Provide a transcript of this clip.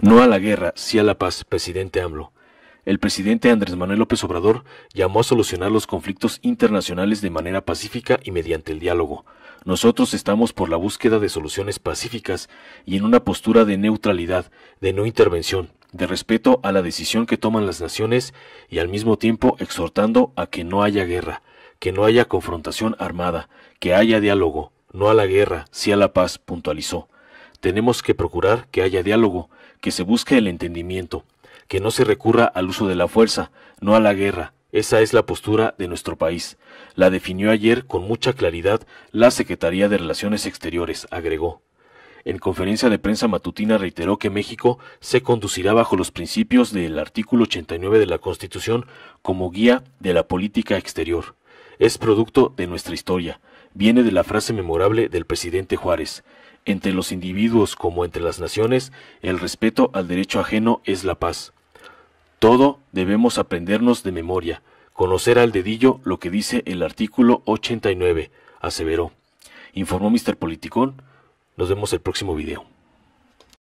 No a la guerra, sí a la paz, presidente AMLO. El presidente Andrés Manuel López Obrador llamó a solucionar los conflictos internacionales de manera pacífica y mediante el diálogo. Nosotros estamos por la búsqueda de soluciones pacíficas y en una postura de neutralidad, de no intervención, de respeto a la decisión que toman las naciones y al mismo tiempo exhortando a que no haya guerra, que no haya confrontación armada, que haya diálogo, no a la guerra, sí a la paz, puntualizó tenemos que procurar que haya diálogo, que se busque el entendimiento, que no se recurra al uso de la fuerza, no a la guerra. Esa es la postura de nuestro país. La definió ayer con mucha claridad la Secretaría de Relaciones Exteriores, agregó. En conferencia de prensa matutina reiteró que México se conducirá bajo los principios del artículo 89 de la Constitución como guía de la política exterior es producto de nuestra historia. Viene de la frase memorable del presidente Juárez. Entre los individuos como entre las naciones, el respeto al derecho ajeno es la paz. Todo debemos aprendernos de memoria, conocer al dedillo lo que dice el artículo 89, aseveró. Informó Mr. Politicón. Nos vemos el próximo video.